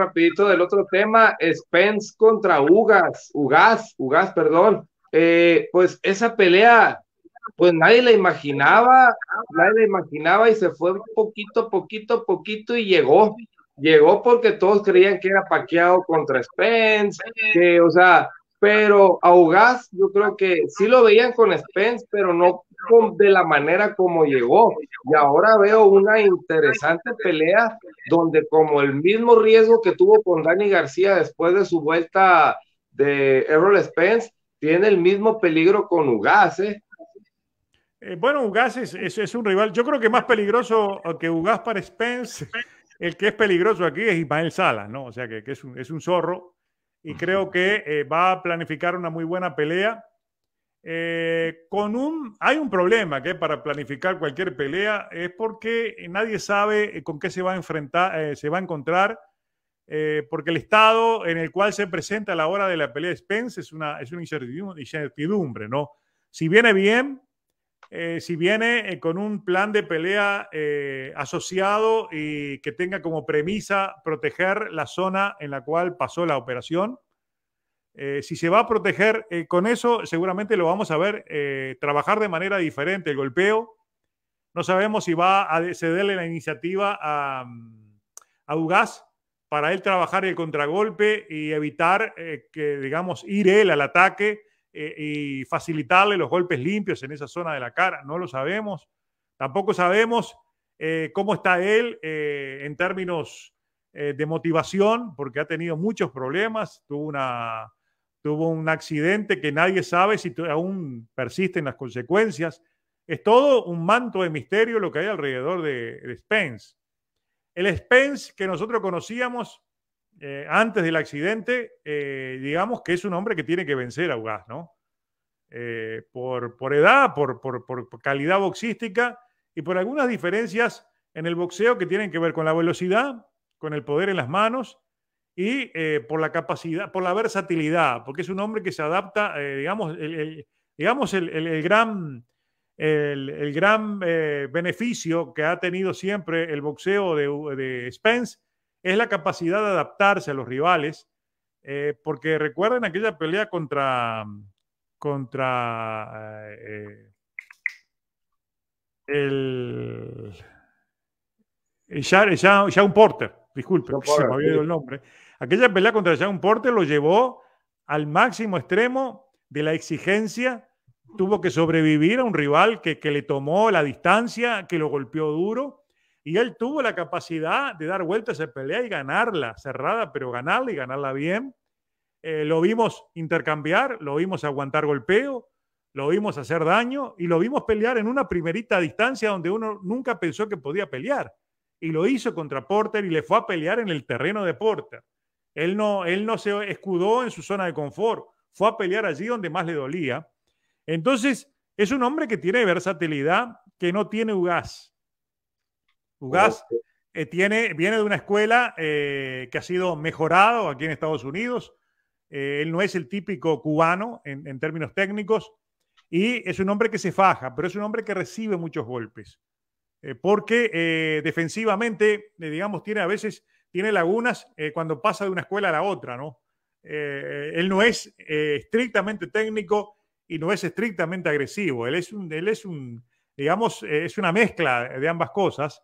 rapidito del otro tema, Spence contra Ugas, Ugas, Ugas, perdón. Eh, pues esa pelea, pues nadie la imaginaba, nadie la imaginaba y se fue poquito, poquito, poquito y llegó. Llegó porque todos creían que era paqueado contra Spence, que, o sea, pero Ugaz, yo creo que sí lo veían con Spence, pero no de la manera como llegó. Y ahora veo una interesante pelea donde como el mismo riesgo que tuvo con Dani García después de su vuelta de Errol Spence, tiene el mismo peligro con Ugaz, ¿eh? Eh, bueno, Ugaz es, un rival, yo creo que más peligroso que Ugaz para Spence, el que es peligroso aquí es Ismael Salas, ¿no? O sea, que, es, un, es un zorro y creo que eh, va a planificar una muy buena pelea. Eh, con un, hay un problema que para planificar cualquier pelea es porque nadie sabe eh, con qué se va a enfrentar, se va a encontrar, porque el estado en el cual se presenta a la hora de la pelea de Spence es una, es una incertidumbre, ¿no? Si viene bien, eh, si viene eh, con un plan de pelea eh, asociado y que tenga como premisa proteger la zona en la cual pasó la operación. si se va a proteger con eso, seguramente lo vamos a ver trabajar de manera diferente el golpeo. No sabemos si va a cederle la iniciativa a, a para él trabajar el contragolpe y evitar que, digamos, ir él al ataque eh, y facilitarle los golpes limpios en esa zona de la cara. No lo sabemos. Tampoco sabemos eh, cómo está él eh, en términos de motivación, porque ha tenido muchos problemas. Tuvo, una, tuvo un accidente que nadie sabe si aún persisten las consecuencias. Es todo un manto de misterio lo que hay alrededor de Spence. El Spence que nosotros conocíamos eh, antes del accidente, eh, digamos que es un hombre que tiene que vencer a Ugas, ¿no? Eh, por, edad, por, calidad boxística y por algunas diferencias en el boxeo que tienen que ver con la velocidad, con el poder en las manos y por la capacidad, por la versatilidad, porque es un hombre que se adapta, digamos, el, gran, el, gran beneficio que ha tenido siempre el boxeo de, de Spence es la capacidad de adaptarse a los rivales, eh, porque recuerden aquella pelea contra, contra eh, el, el eh, Sean, Porter, disculpe, me había el nombre. Aquella pelea contra Sean Porter lo llevó al máximo extremo de la exigencia, tuvo que sobrevivir a un rival que le tomó la distancia, que lo golpeó duro y él tuvo la capacidad de dar vueltas a esa pelea y ganarla cerrada, pero ganarla y ganarla bien. Eh, lo vimos intercambiar, lo vimos aguantar golpeo, lo vimos hacer daño y lo vimos pelear en una primerita distancia donde uno nunca pensó que podía pelear. Y lo hizo contra Porter y le fue a pelear en el terreno de Porter. Él no, él no se escudó en su zona de confort, fue a pelear allí donde más le dolía. Entonces, es un hombre que tiene versatilidad, que no tiene gas. Ugas eh, tiene, viene de una escuela eh, que ha sido mejorado aquí en Estados Unidos. Eh, él no es el típico cubano en, en, términos técnicos y es un hombre que se faja, pero es un hombre que recibe muchos golpes. porque defensivamente, digamos, tiene a veces tiene lagunas cuando pasa de una escuela a la otra, ¿no? él no es estrictamente técnico y no es estrictamente agresivo. Él es un, él es un digamos, es una mezcla de ambas cosas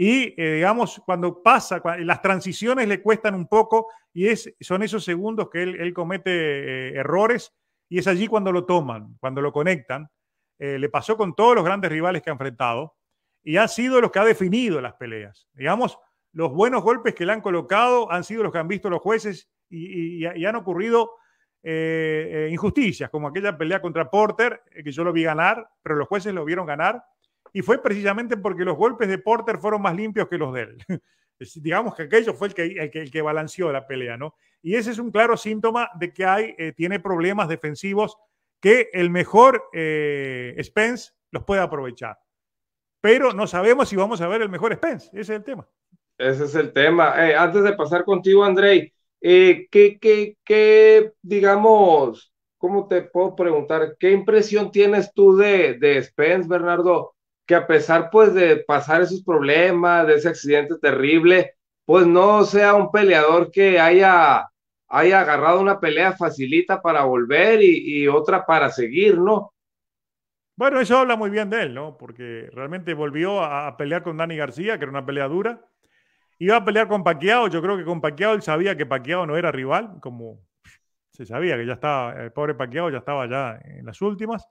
y eh, digamos, cuando pasa, las transiciones le cuestan un poco y es, son esos segundos que él, comete eh, errores y es allí cuando lo toman, cuando lo conectan. Eh, le pasó con todos los grandes rivales que ha enfrentado y ha sido los que ha definido las peleas. Digamos, los buenos golpes que le han colocado han sido los que han visto los jueces y, y han ocurrido injusticias, como aquella pelea contra Porter, que yo lo vi ganar, pero los jueces lo vieron ganar y fue precisamente porque los golpes de Porter fueron más limpios que los de él. Digamos que aquello fue el que, el que, balanceó la pelea, ¿no? Y ese es un claro síntoma de que hay, eh, tiene problemas defensivos que el mejor eh, Spence los puede aprovechar. Pero no sabemos si vamos a ver el mejor Spence, ese es el tema. Ese es el tema. Eh, antes de pasar contigo, André ¿qué, qué, qué, digamos, cómo te puedo preguntar, qué impresión tienes tú de, de Spence, Bernardo? que a pesar pues de pasar esos problemas, de ese accidente terrible, pues no sea un peleador que haya, haya agarrado una pelea facilita para volver y, otra para seguir, ¿no? Bueno, eso habla muy bien de él, ¿no? Porque realmente volvió a, pelear con Dani García, que era una pelea dura. Iba a pelear con Paquiao, yo creo que con Paquiao él sabía que Paquiao no era rival, como se sabía que ya estaba, el pobre Paquiao ya estaba ya en las últimas.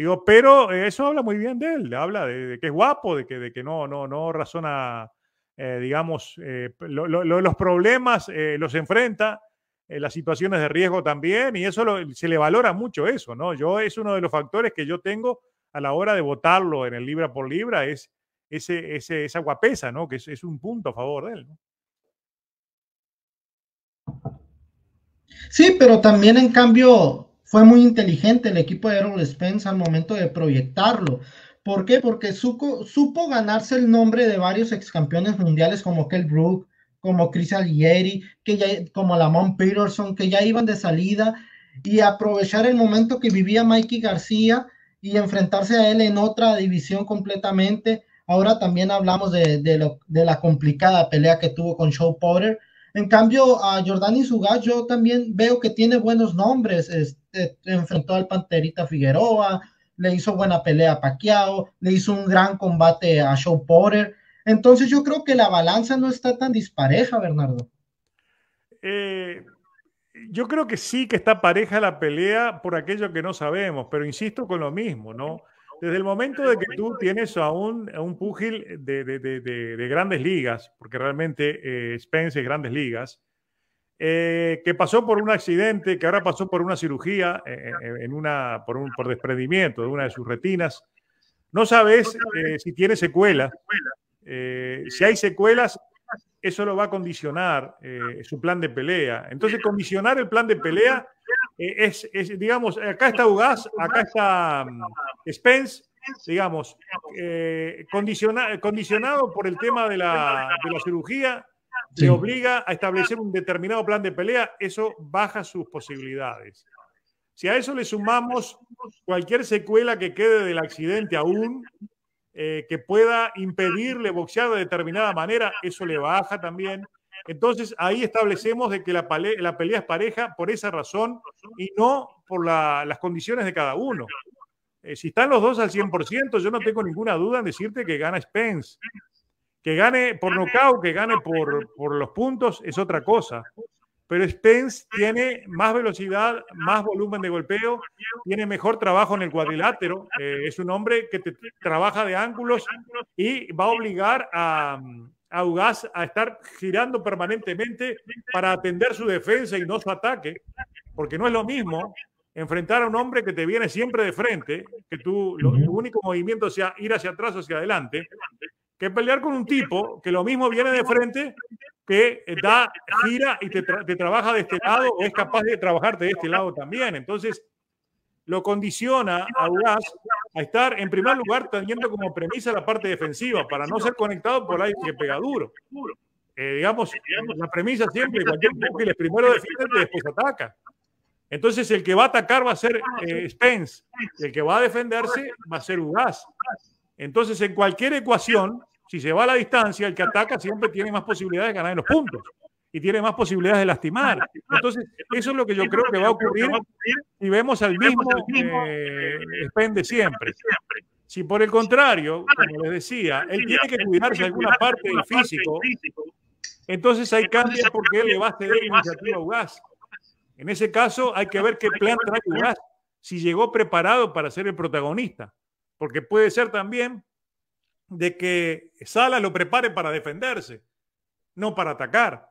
Digo, pero eso habla muy bien de él, habla de, que es guapo, de que, de que no, no, no razona, eh, digamos, eh, los problemas, eh, los enfrenta, las situaciones de riesgo también, y eso se le valora mucho eso, ¿no? Yo es uno de los factores que yo tengo a la hora de votarlo en el libra por libra, es ese, esa guapesa, ¿no? Que es, un punto a favor de él, Sí, pero también en cambio fue muy inteligente el equipo de Errol Spence al momento de proyectarlo. ¿Por qué? Porque supo, ganarse el nombre de varios excampeones mundiales como Kel Brook, como Chris Alieri, que como Lamont Peterson, que ya iban de salida, y aprovechar el momento que vivía Mikey García y enfrentarse a él en otra división completamente. Ahora también hablamos de, de la complicada pelea que tuvo con Show Porter, en cambio, a Jordani Suga yo también veo que tiene buenos nombres. Eh, enfrentó al Panterita Figueroa, le hizo buena pelea a le hizo un gran combate a Show Porter. Entonces yo creo que la balanza no está tan dispareja, Bernardo. Eh, yo creo que sí que está pareja la pelea por aquello que no sabemos, pero insisto con lo mismo, ¿no? desde el momento de que tú tienes a un, pugil de, grandes ligas, porque realmente eh, Spence es grandes ligas, eh, que pasó por un accidente, que ahora pasó por una cirugía, eh, en una, por, un, por desprendimiento de una de sus retinas, no sabes si tiene secuela. si hay secuelas, eso lo va a condicionar su plan de pelea. Entonces, condicionar el plan de pelea es, digamos, acá está Ugaz, acá está mm, Spence, digamos, eh, condicionado por el tema de la, cirugía, se obliga a establecer un determinado plan de pelea, eso baja sus posibilidades. Si a eso le sumamos cualquier secuela que quede del accidente aún, eh, que pueda impedirle boxear de determinada manera, eso le baja también. Entonces ahí establecemos de que la, pelea, es pareja por esa razón y no por las condiciones de cada uno. Eh, si están los dos al 100%, yo no tengo ninguna duda en decirte que gana Spence. Que gane por nocaut, que gane por, los puntos, es otra cosa. Pero Spence tiene más velocidad, más volumen de golpeo, tiene mejor trabajo en el cuadrilátero. Eh, es un hombre que trabaja de ángulos y va a obligar a, mm, a Ugas a estar girando permanentemente para atender su defensa y no su ataque, porque no es lo mismo enfrentar a un hombre que te viene siempre de frente, que tú, lo, tu único movimiento sea ir hacia atrás o hacia adelante, que pelear con un tipo que lo mismo viene de frente, que eh, da gira y te, trabaja de este lado o es capaz de trabajarte de este lado también. Entonces, lo condiciona a Ugas a estar en primer lugar teniendo como premisa la parte defensiva para no ser conectado por ahí que pega duro. Eh, digamos, la premisa siempre, cualquier primero defiende y después ataca. Entonces el que va a atacar va a ser ah, eh, Spence, el que va a defenderse va a ser Ugas. Entonces en cualquier ecuación, si se va a la distancia, el que ataca siempre tiene más posibilidades de ganar en los puntos y tiene más posibilidades de lastimar. Ah, entonces eso es lo que yo creo que va a ocurrir y vemos al mismo eh, eh, Spence de siempre. Si por el contrario, como les decía, él tiene que cuidarse de alguna parte del físico, entonces hay cambios porque él le va a ceder iniciativa a Ugas en ese caso hay que ver qué plan trae si llegó preparado para ser el protagonista, porque puede ser también de que Sala lo prepare para defenderse, no para atacar.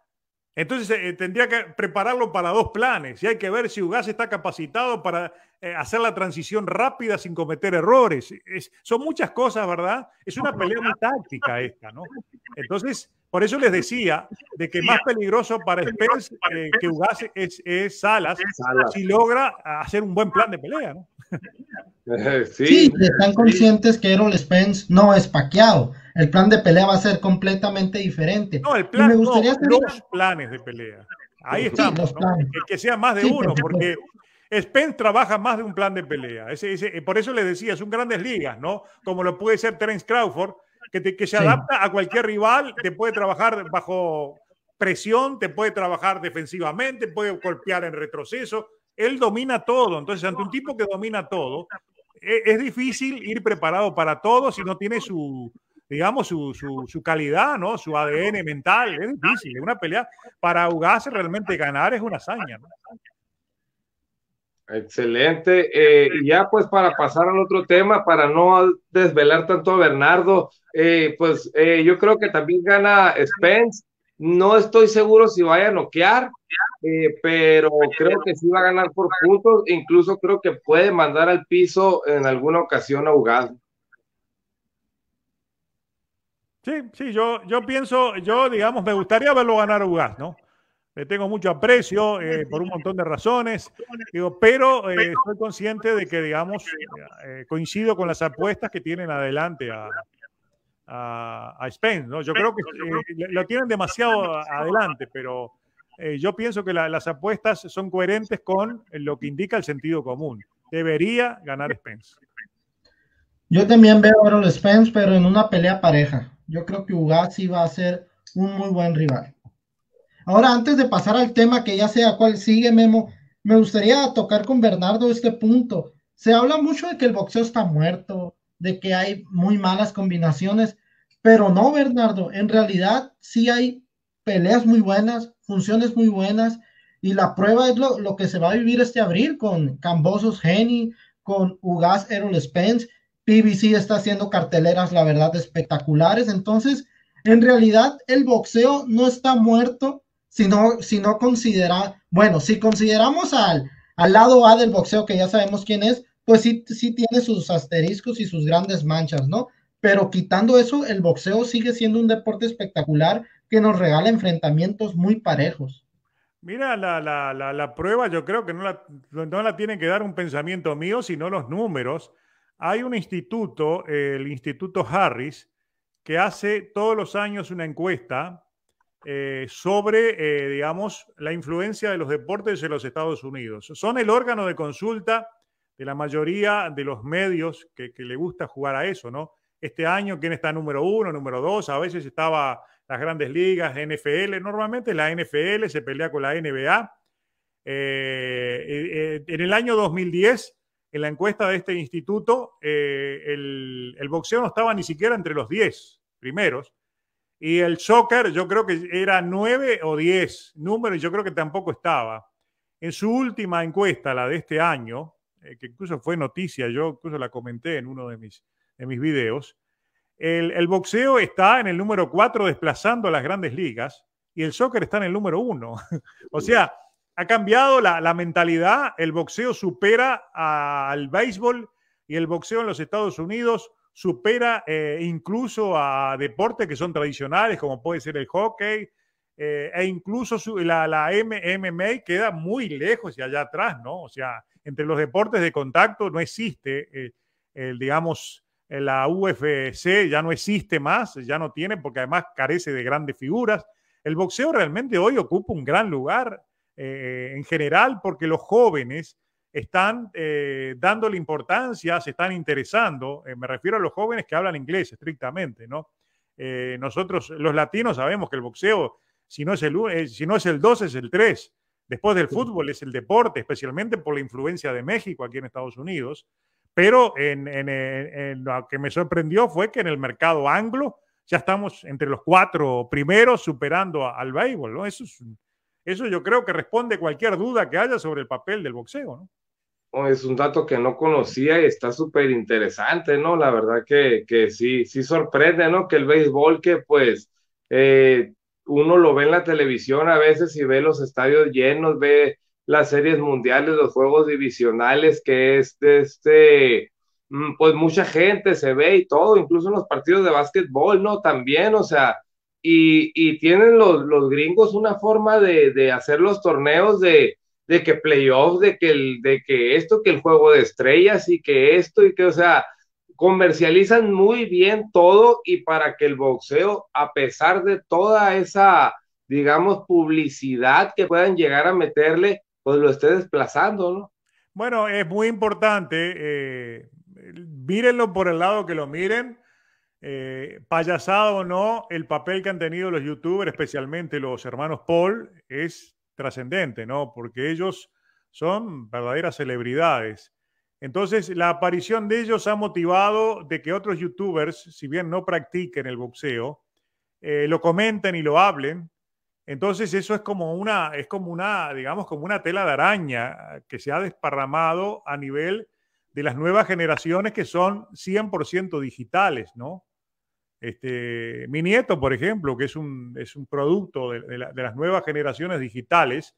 Entonces eh, tendría que prepararlo para dos planes y hay que ver si Ugas está capacitado para eh, hacer la transición rápida sin cometer errores. son muchas cosas, ¿verdad? Es una pelea muy táctica esta, ¿no? Entonces, por eso les decía de que más peligroso para eh, Spence que Ugas es, Salas, si logra hacer un buen plan de pelea, ¿no? Sí, están conscientes que Errol Spence no es paqueado el plan de pelea va a ser completamente diferente. No, el plan, me gustaría no, los planes de pelea. Ahí estamos. Que sea más de uno, porque Spence trabaja más de un plan de pelea. Ese, eh, por eso les decía, son grandes ligas, ¿no? Como lo puede ser Terence Crawford, que, que se adapta a cualquier rival, te puede trabajar bajo presión, te puede trabajar defensivamente, puede golpear en retroceso. Él domina todo. Entonces, ante un tipo que domina todo, es, es difícil ir preparado para todo si no tiene su, digamos, su, calidad, ¿no? Su ADN mental. Es difícil, es una pelea. Para Ugaz realmente ganar es una hazaña. Excelente. Eh, y ya pues para pasar al otro tema, para no desvelar tanto a Bernardo, eh, pues eh, yo creo que también gana Spence. No estoy seguro si vaya a noquear, pero creo que sí va a ganar por puntos. Incluso creo que puede mandar al piso en alguna ocasión a Ugaz. Sí, sí, yo, yo pienso, yo digamos, me gustaría verlo ganar a Ugas, ¿no? Le tengo mucho aprecio eh, por un montón de razones, eh, pero estoy consciente de que, digamos, eh, coincido con las apuestas que tienen adelante a, a, Spence, ¿no? Yo creo que lo tienen demasiado adelante, pero yo pienso que las apuestas son coherentes con lo que indica el sentido común. Debería ganar Spence. Yo también veo a Spence, pero en una pelea pareja. Yo creo que sí va a ser un muy buen rival. Ahora, antes de pasar al tema que ya sea cuál sigue, Memo, me gustaría tocar con Bernardo este punto. Se habla mucho de que el boxeo está muerto, de que hay muy malas combinaciones, pero no, Bernardo, en realidad sí hay peleas muy buenas, funciones muy buenas, y la prueba es lo, que se va a vivir este abril con Cambosos Geni, con Ugas Errol Spence, PBC está haciendo carteleras, la verdad, espectaculares. Entonces, en realidad, el boxeo no está muerto, sino, no considera, bueno, si consideramos al, al lado A del boxeo, que ya sabemos quién es, pues sí, sí tiene sus asteriscos y sus grandes manchas, ¿no? Pero quitando eso, el boxeo sigue siendo un deporte espectacular que nos regala enfrentamientos muy parejos. Mira, la, prueba yo creo que no la, no la tiene que dar un pensamiento mío, sino los números hay un instituto, el Instituto Harris, que hace todos los años una encuesta eh, sobre, eh, digamos, la influencia de los deportes en los Estados Unidos. Son el órgano de consulta de la mayoría de los medios que, le gusta jugar a eso, ¿no? Este año, ¿quién está número uno, número dos? A veces estaba las grandes ligas, NFL. Normalmente la NFL se pelea con la NBA. Eh, en el año 2010 en la encuesta de este instituto, eh, el, boxeo no estaba ni siquiera entre los 10 primeros. Y el soccer, yo creo que era 9 o 10 números, yo creo que tampoco estaba. En su última encuesta, la de este año, eh, que incluso fue noticia, yo incluso la comenté en uno de mis, de mis videos, el, el boxeo está en el número 4 desplazando a las grandes ligas y el soccer está en el número 1. o sea, ha cambiado la, mentalidad, el boxeo supera al béisbol y el boxeo en los Estados Unidos supera eh, incluso a deportes que son tradicionales, como puede ser el hockey, eh, e incluso la, MMA queda muy lejos y allá atrás, ¿no? O sea, entre los deportes de contacto no existe, eh, el, digamos, la UFC ya no existe más, ya no tiene, porque además carece de grandes figuras. El boxeo realmente hoy ocupa un gran lugar eh, en general, porque los jóvenes están dando eh, dándole importancia, se están interesando. Eh, me refiero a los jóvenes que hablan inglés estrictamente, ¿no? nosotros, los latinos, sabemos que el boxeo, si no es el, si no es el 2, es el 3. Después del fútbol es el deporte, especialmente por la influencia de México aquí en Estados Unidos. Pero lo que me sorprendió fue que en el mercado anglo ya estamos entre los cuatro primeros superando al béisbol, ¿no? Eso es eso yo creo que responde cualquier duda que haya sobre el papel del boxeo, ¿no? es un dato que no conocía y está súper interesante, ¿no? La verdad que, que, sí, sí sorprende, ¿no? Que el béisbol que pues eh, uno lo ve en la televisión a veces y ve los estadios llenos, ve las series mundiales, los juegos divisionales, que es este, mm, pues mucha gente se ve y todo, incluso en los partidos de básquetbol, ¿no? También, o sea, y, tienen los, gringos una forma de, hacer los torneos de, que playoffs, de que, de que esto, que el juego de estrellas y que esto y que, o sea, comercializan muy bien todo y para que el boxeo, a pesar de toda esa, digamos, publicidad que puedan llegar a meterle, pues lo esté desplazando, ¿no? Bueno, es muy importante, eh, mírenlo por el lado que lo miren, eh, payasado o no, el papel que han tenido los youtubers, especialmente los hermanos Paul, es trascendente, ¿no? Porque ellos son verdaderas celebridades. Entonces, la aparición de ellos ha motivado de que otros youtubers, si bien no practiquen el boxeo, eh, lo comenten y lo hablen. Entonces, eso es como una, es como una, digamos, como una tela de araña que se ha desparramado a nivel de las nuevas generaciones que son 100% digitales, ¿no? Este, mi nieto, por ejemplo, que es un, es un producto de, las nuevas generaciones digitales,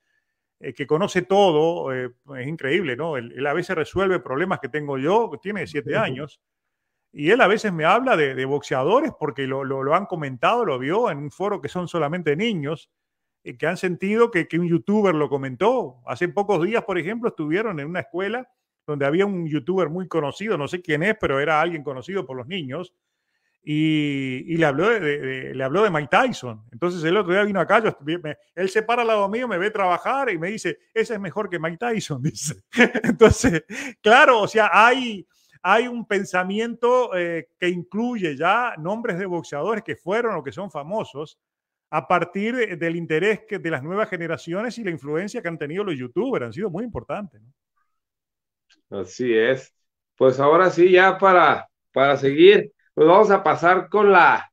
eh, que conoce todo, eh, es increíble, ¿no? Él, a veces resuelve problemas que tengo yo, tiene siete años, y él a veces me habla de, boxeadores porque lo, lo, han comentado, lo vio en un foro que son solamente niños, que han sentido que, que un youtuber lo comentó. Hace pocos días, por ejemplo, estuvieron en una escuela donde había un youtuber muy conocido, no sé quién es, pero era alguien conocido por los niños, y, le, habló de, le habló de Mike Tyson. Entonces el otro día vino acá, yo, él se para al lado mío, me ve trabajar y me dice, ese es mejor que Mike Tyson, dice. Entonces, claro, o sea, hay, hay un pensamiento eh, que incluye ya nombres de boxeadores que fueron o que son famosos a partir del interés que, de las nuevas generaciones y la influencia que han tenido los youtubers. Han sido muy importantes. Así es. Pues ahora sí, ya para, para seguir, pues vamos a pasar con la,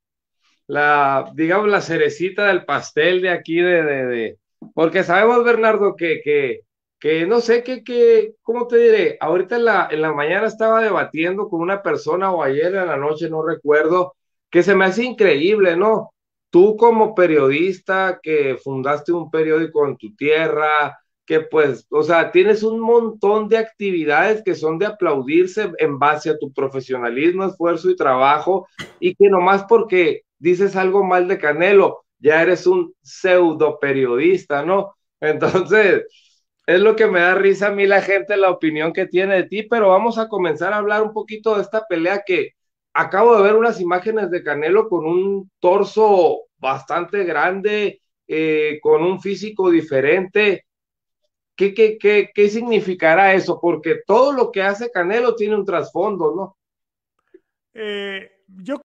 la digamos, la cerecita del pastel de aquí, de, de, de porque sabemos, Bernardo, que, que, que no sé, qué, que, ¿cómo te diré? Ahorita en la, en la mañana estaba debatiendo con una persona o ayer en la noche, no recuerdo, que se me hace increíble, ¿no? Tú como periodista que fundaste un periódico en tu tierra, que pues, o sea, tienes un montón de actividades que son de aplaudirse en base a tu profesionalismo, esfuerzo y trabajo, y que nomás porque dices algo mal de Canelo, ya eres un pseudo periodista, ¿no? Entonces, es lo que me da risa a mí la gente, la opinión que tiene de ti, pero vamos a comenzar a hablar un poquito de esta pelea que acabo de ver unas imágenes de Canelo con un torso bastante grande, eh, con un físico diferente ¿Qué, qué, significará eso? Porque todo lo que hace Canelo tiene un trasfondo, ¿no? Eh, yo